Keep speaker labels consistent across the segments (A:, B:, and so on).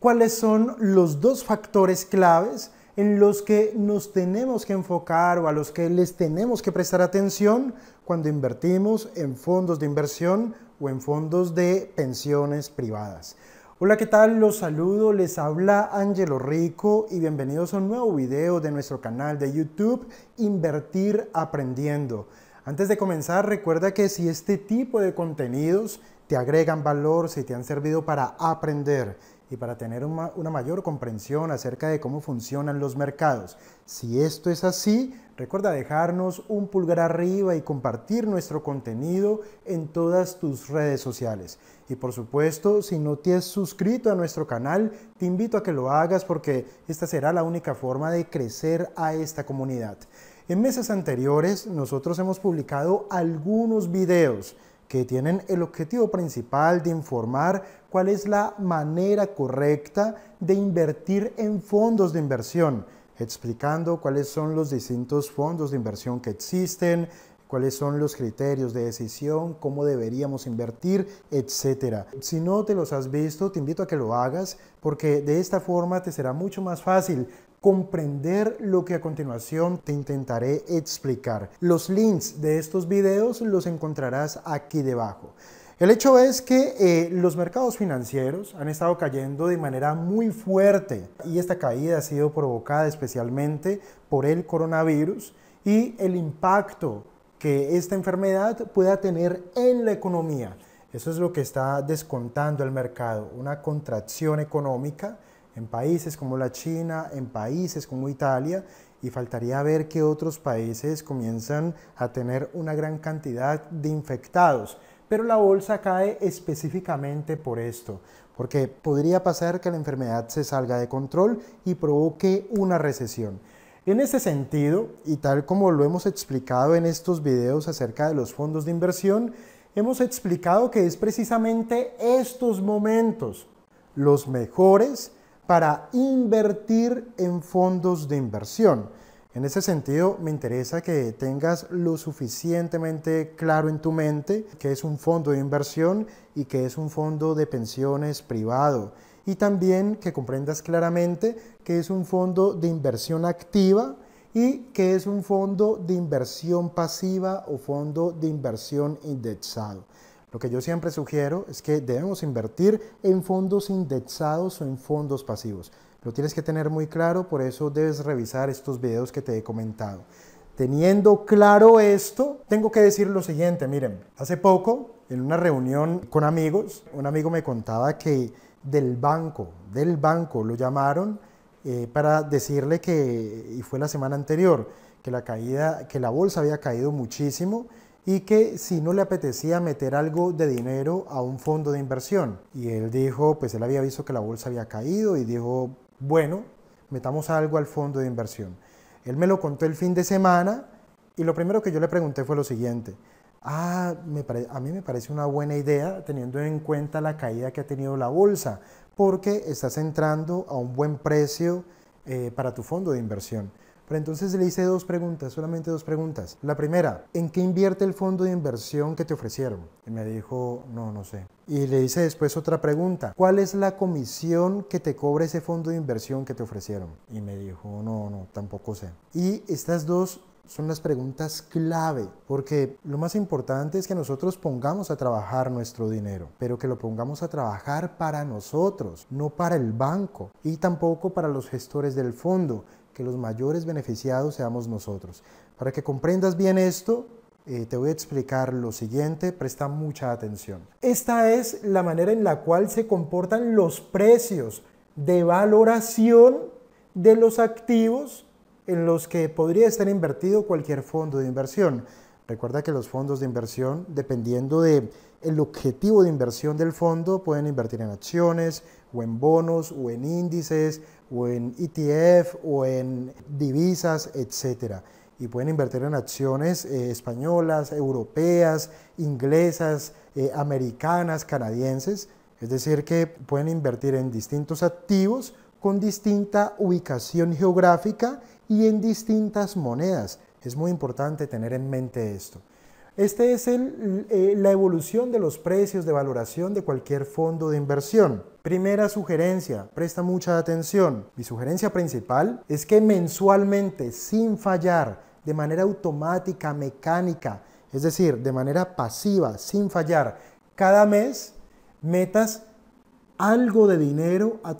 A: cuáles son los dos factores claves en los que nos tenemos que enfocar o a los que les tenemos que prestar atención cuando invertimos en fondos de inversión o en fondos de pensiones privadas. Hola, ¿qué tal? Los saludo, les habla Angelo Rico y bienvenidos a un nuevo video de nuestro canal de YouTube Invertir Aprendiendo. Antes de comenzar, recuerda que si este tipo de contenidos te agregan valor, si te han servido para aprender y para tener una, mayor comprensión acerca de cómo funcionan los mercados. Si esto es así, recuerda dejarnos un pulgar arriba y compartir nuestro contenido en todas tus redes sociales. Y por supuesto, si no te has suscrito a nuestro canal, te invito a que lo hagas porque esta será la única forma de crecer a esta comunidad. En meses anteriores, nosotros hemos publicado algunos videos que tienen el objetivo principal de informar cuál es la manera correcta de invertir en fondos de inversión, explicando cuáles son los distintos fondos de inversión que existen, cuáles son los criterios de decisión, cómo deberíamos invertir, etc. Si no te los has visto, te invito a que lo hagas porque de esta forma te será mucho más fácil comprender lo que a continuación te intentaré explicar. Los links de estos videos los encontrarás aquí debajo. El hecho es que eh, los mercados financieros han estado cayendo de manera muy fuerte y esta caída ha sido provocada especialmente por el coronavirus y el impacto que esta enfermedad pueda tener en la economía. Eso es lo que está descontando el mercado, una contracción económica en países como la China, en países como Italia, y faltaría ver que otros países comienzan a tener una gran cantidad de infectados. Pero la bolsa cae específicamente por esto, porque podría pasar que la enfermedad se salga de control y provoque una recesión. En ese sentido, y tal como lo hemos explicado en estos videos acerca de los fondos de inversión, hemos explicado que es precisamente estos momentos los mejores para invertir en fondos de inversión. En ese sentido, me interesa que tengas lo suficientemente claro en tu mente que es un fondo de inversión y que es un fondo de pensiones privado. Y también que comprendas claramente que es un fondo de inversión activa y que es un fondo de inversión pasiva o fondo de inversión indexado. Lo que yo siempre sugiero es que debemos invertir en fondos indexados o en fondos pasivos. Lo tienes que tener muy claro, por eso debes revisar estos videos que te he comentado. Teniendo claro esto, tengo que decir lo siguiente, miren, hace poco en una reunión con amigos, un amigo me contaba que del banco, del banco lo llamaron eh, para decirle que, y fue la semana anterior, que la caída, que la bolsa había caído muchísimo y que si no le apetecía meter algo de dinero a un fondo de inversión. Y él dijo, pues él había visto que la bolsa había caído y dijo, bueno, metamos algo al fondo de inversión. Él me lo contó el fin de semana y lo primero que yo le pregunté fue lo siguiente. Ah, a mí me parece una buena idea teniendo en cuenta la caída que ha tenido la bolsa, porque estás entrando a un buen precio eh, para tu fondo de inversión. Pero entonces le hice dos preguntas, solamente dos preguntas. La primera, ¿en qué invierte el fondo de inversión que te ofrecieron? Y me dijo, no, no sé. Y le hice después otra pregunta, ¿cuál es la comisión que te cobra ese fondo de inversión que te ofrecieron? Y me dijo, no, no, tampoco sé. Y estas dos son las preguntas clave, porque lo más importante es que nosotros pongamos a trabajar nuestro dinero, pero que lo pongamos a trabajar para nosotros, no para el banco y tampoco para los gestores del fondo, que los mayores beneficiados seamos nosotros. Para que comprendas bien esto, eh, te voy a explicar lo siguiente, presta mucha atención. Esta es la manera en la cual se comportan los precios de valoración de los activos en los que podría estar invertido cualquier fondo de inversión. Recuerda que los fondos de inversión, dependiendo de el objetivo de inversión del fondo, pueden invertir en acciones o en bonos o en índices o en ETF o en divisas, etc. Y pueden invertir en acciones eh, españolas, europeas, inglesas, eh, americanas, canadienses. Es decir, que pueden invertir en distintos activos con distinta ubicación geográfica y en distintas monedas. Es muy importante tener en mente esto. Este es eh, la evolución de los precios de valoración de cualquier fondo de inversión. Primera sugerencia, presta mucha atención. Mi sugerencia principal es que mensualmente, sin fallar, de manera automática, mecánica, es decir, de manera pasiva, sin fallar, cada mes metas algo de dinero a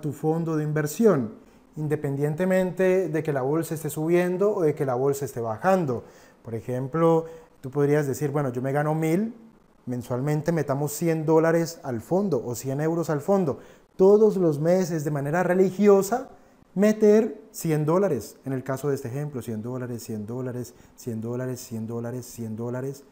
A: tu fondo de inversión, independientemente de que la bolsa esté subiendo o de que la bolsa esté bajando. Por ejemplo, Tú podrías decir, bueno, yo me gano mil, mensualmente metamos 100 dólares al fondo o 100 euros al fondo. Todos los meses de manera religiosa, meter 100 dólares. En el caso de este ejemplo, 100 dólares, 100 dólares, 100 dólares, 100 dólares, 100 dólares,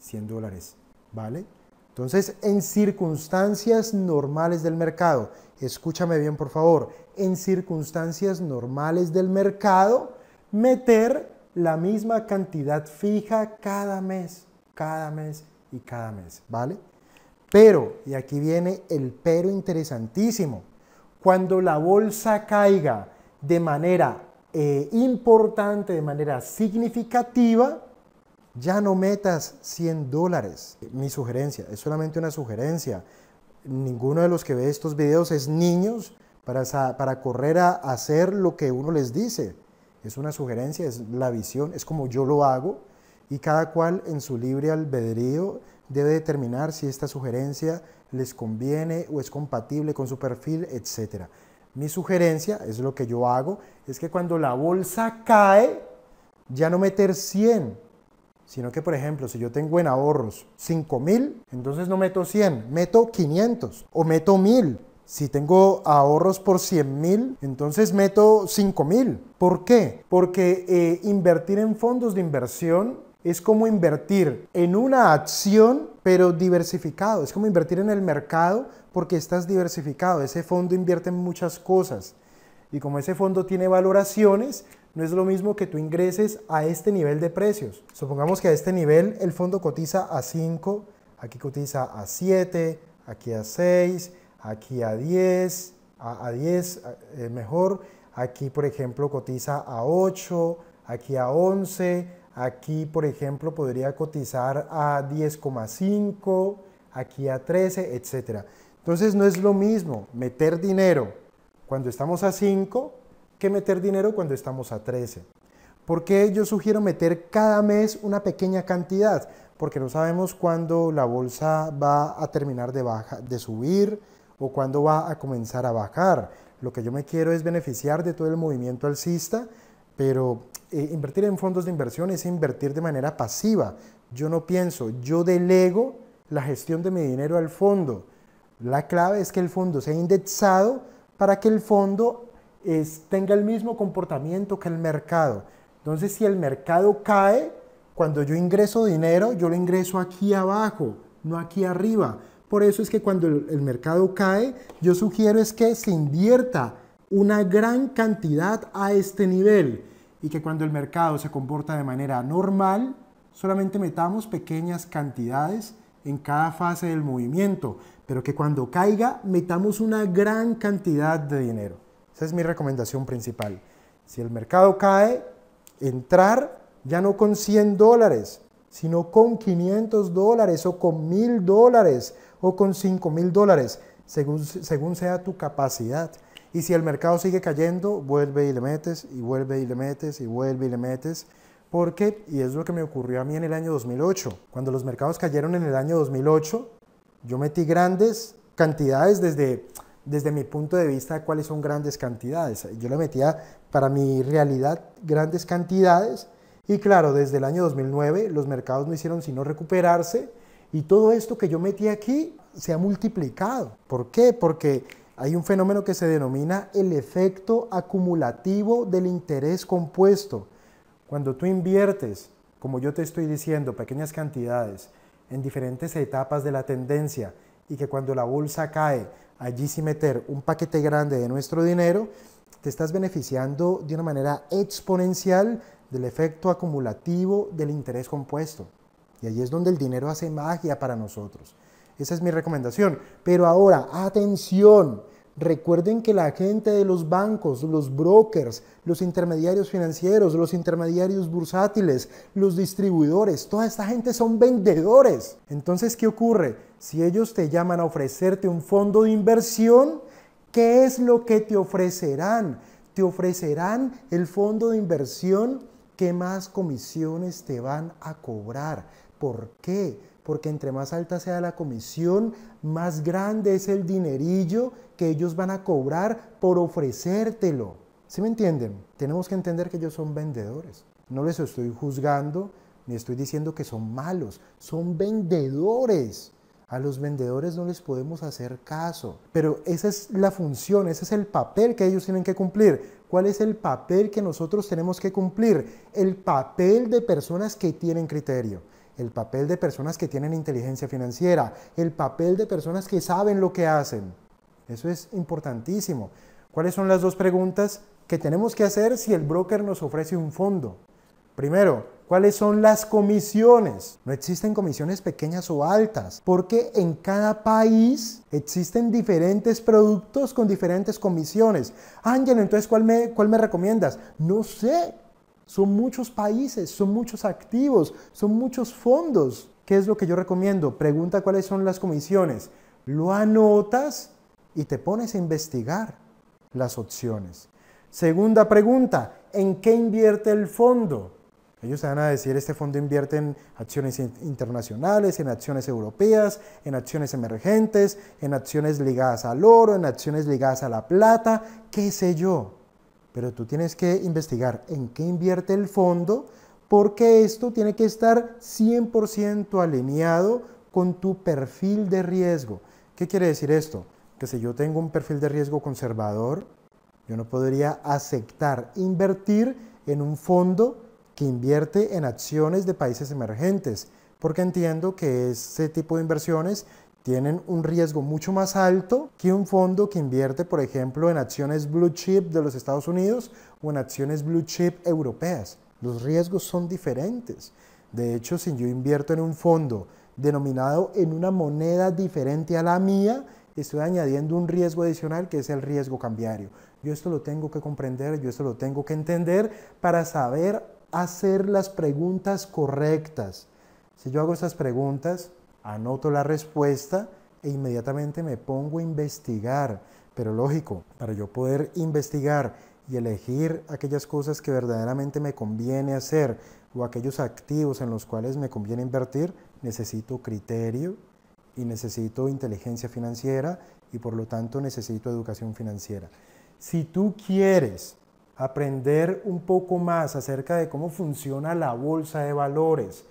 A: 100 dólares. ¿Vale? Entonces, en circunstancias normales del mercado, escúchame bien por favor, en circunstancias normales del mercado, meter la misma cantidad fija cada mes, cada mes y cada mes, ¿vale? Pero, y aquí viene el pero interesantísimo, cuando la bolsa caiga de manera eh, importante, de manera significativa, ya no metas 100 dólares. Mi sugerencia, es solamente una sugerencia. Ninguno de los que ve estos videos es niños para correr a hacer lo que uno les dice es una sugerencia, es la visión, es como yo lo hago y cada cual en su libre albedrío debe determinar si esta sugerencia les conviene o es compatible con su perfil, etc. Mi sugerencia, es lo que yo hago, es que cuando la bolsa cae, ya no meter 100, sino que por ejemplo, si yo tengo en ahorros 5000, entonces no meto 100, meto 500 o meto 1000 si tengo ahorros por 100 mil, entonces meto 5 mil. ¿Por qué? Porque eh, invertir en fondos de inversión es como invertir en una acción, pero diversificado. Es como invertir en el mercado porque estás diversificado. Ese fondo invierte en muchas cosas. Y como ese fondo tiene valoraciones, no es lo mismo que tú ingreses a este nivel de precios. Supongamos que a este nivel el fondo cotiza a 5, aquí cotiza a 7, aquí a 6 aquí a 10, a, 10 es eh, mejor, aquí por ejemplo cotiza a 8, aquí a 11, aquí por ejemplo podría cotizar a 10,5, aquí a 13, etc. Entonces no es lo mismo meter dinero cuando estamos a 5 que meter dinero cuando estamos a 13. ¿Por qué yo sugiero meter cada mes una pequeña cantidad? Porque no sabemos cuándo la bolsa va a terminar de, baja, de subir, o cuando va a comenzar a bajar. Lo que yo me quiero es beneficiar de todo el movimiento alcista, pero eh, invertir en fondos de inversión es invertir de manera pasiva. Yo no pienso, yo delego la gestión de mi dinero al fondo. La clave es que el fondo sea indexado para que el fondo eh, tenga el mismo comportamiento que el mercado. Entonces, si el mercado cae, cuando yo ingreso dinero, yo lo ingreso aquí abajo, no aquí arriba. Por eso es que cuando el, mercado cae, yo sugiero es que se invierta una gran cantidad a este nivel y que cuando el mercado se comporta de manera normal, solamente metamos pequeñas cantidades en cada fase del movimiento, pero que cuando caiga metamos una gran cantidad de dinero. Esa es mi recomendación principal. Si el mercado cae, entrar ya no con 100 dólares, sino con 500 dólares o con 1000 dólares o con 5 mil dólares, según, sea tu capacidad. Y si el mercado sigue cayendo, vuelve y le metes, y vuelve y le metes, y vuelve y le metes. Porque, y es lo que me ocurrió a mí en el año 2008, cuando los mercados cayeron en el año 2008, yo metí grandes cantidades desde, desde mi punto de vista cuáles son grandes cantidades. Yo le metía, para mi realidad, grandes cantidades. Y claro, desde el año 2009 los mercados no hicieron sino recuperarse y todo esto que yo metí aquí se ha multiplicado. ¿Por qué? Porque hay un fenómeno que se denomina el efecto acumulativo del interés compuesto. Cuando tú inviertes, como yo te estoy diciendo, pequeñas cantidades en diferentes etapas de la tendencia y que cuando la bolsa cae, allí sí meter un paquete grande de nuestro dinero, te estás beneficiando de una manera exponencial del efecto acumulativo del interés compuesto. Y ahí es donde el dinero hace magia para nosotros. Esa es mi recomendación. Pero ahora, atención, recuerden que la gente de los bancos, los brokers, los intermediarios financieros, los intermediarios bursátiles, los distribuidores, toda esta gente son vendedores. Entonces, ¿qué ocurre? Si ellos te llaman a ofrecerte un fondo de inversión, ¿qué es lo que te ofrecerán? Te ofrecerán el fondo de inversión que más comisiones te van a cobrar ¿Por qué? Porque entre más alta sea la comisión, más grande es el dinerillo que ellos van a cobrar por ofrecértelo. ¿Sí me entienden? Tenemos que entender que ellos son vendedores. No les estoy juzgando ni estoy diciendo que son malos, son vendedores. A los vendedores no les podemos hacer caso, pero esa es la función, ese es el papel que ellos tienen que cumplir. ¿Cuál es el papel que nosotros tenemos que cumplir? El papel de personas que tienen criterio el papel de personas que tienen inteligencia financiera, el papel de personas que saben lo que hacen. Eso es importantísimo. ¿Cuáles son las dos preguntas que tenemos que hacer si el broker nos ofrece un fondo? Primero, ¿cuáles son las comisiones? No existen comisiones pequeñas o altas, porque en cada país existen diferentes productos con diferentes comisiones. Ángel, entonces, ¿cuál me, ¿cuál me recomiendas? No sé, son muchos países, son muchos activos, son muchos fondos. ¿Qué es lo que yo recomiendo? Pregunta cuáles son las comisiones. Lo anotas y te pones a investigar las opciones. Segunda pregunta, ¿en qué invierte el fondo? Ellos van a decir, este fondo invierte en acciones internacionales, en acciones europeas, en acciones emergentes, en acciones ligadas al oro, en acciones ligadas a la plata, qué sé yo. Pero tú tienes que investigar en qué invierte el fondo porque esto tiene que estar 100% alineado con tu perfil de riesgo. ¿Qué quiere decir esto? Que si yo tengo un perfil de riesgo conservador, yo no podría aceptar invertir en un fondo que invierte en acciones de países emergentes, porque entiendo que ese tipo de inversiones tienen un riesgo mucho más alto que un fondo que invierte, por ejemplo, en acciones blue chip de los Estados Unidos o en acciones blue chip europeas. Los riesgos son diferentes. De hecho, si yo invierto en un fondo denominado en una moneda diferente a la mía, estoy añadiendo un riesgo adicional que es el riesgo cambiario. Yo esto lo tengo que comprender, yo esto lo tengo que entender para saber hacer las preguntas correctas. Si yo hago esas preguntas, anoto la respuesta e inmediatamente me pongo a investigar. Pero lógico, para yo poder investigar y elegir aquellas cosas que verdaderamente me conviene hacer o aquellos activos en los cuales me conviene invertir, necesito criterio y necesito inteligencia financiera y por lo tanto necesito educación financiera. Si tú quieres aprender un poco más acerca de cómo funciona la bolsa de valores,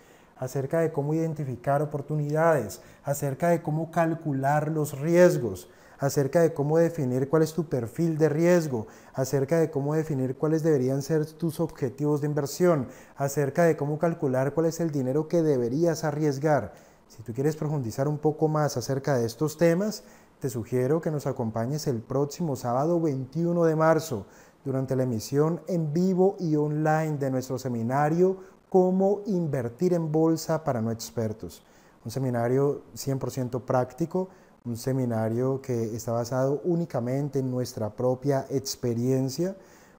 A: acerca de cómo identificar oportunidades, acerca de cómo calcular los riesgos, acerca de cómo definir cuál es tu perfil de riesgo, acerca de cómo definir cuáles deberían ser tus objetivos de inversión, acerca de cómo calcular cuál es el dinero que deberías arriesgar. Si tú quieres profundizar un poco más acerca de estos temas, te sugiero que nos acompañes el próximo sábado 21 de marzo durante la emisión en vivo y online de nuestro seminario cómo invertir en bolsa para no expertos. Un seminario 100% práctico, un seminario que está basado únicamente en nuestra propia experiencia,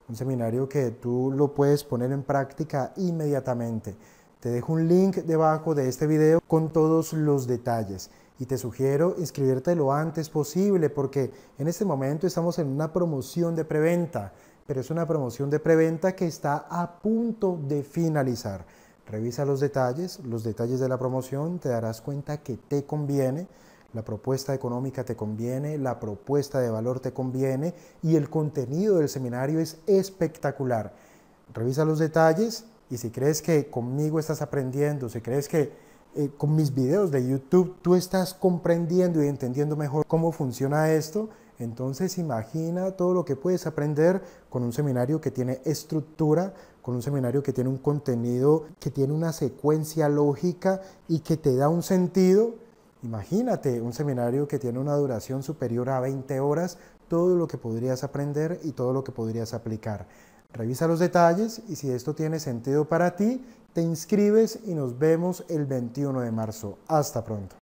A: un seminario que tú lo puedes poner en práctica inmediatamente. Te dejo un link debajo de este video con todos los detalles y te sugiero inscribirte lo antes posible porque en este momento estamos en una promoción de preventa pero es una promoción de preventa que está a punto de finalizar. Revisa los detalles, los detalles de la promoción, te darás cuenta que te conviene, la propuesta económica te conviene, la propuesta de valor te conviene y el contenido del seminario es espectacular. Revisa los detalles y si crees que conmigo estás aprendiendo, si crees que eh, con mis videos de YouTube tú estás comprendiendo y entendiendo mejor cómo funciona esto, entonces imagina todo lo que puedes aprender con un seminario que tiene estructura, con un seminario que tiene un contenido, que tiene una secuencia lógica y que te da un sentido. Imagínate un seminario que tiene una duración superior a 20 horas, todo lo que podrías aprender y todo lo que podrías aplicar. Revisa los detalles y si esto tiene sentido para ti, te inscribes y nos vemos el 21 de marzo. Hasta pronto.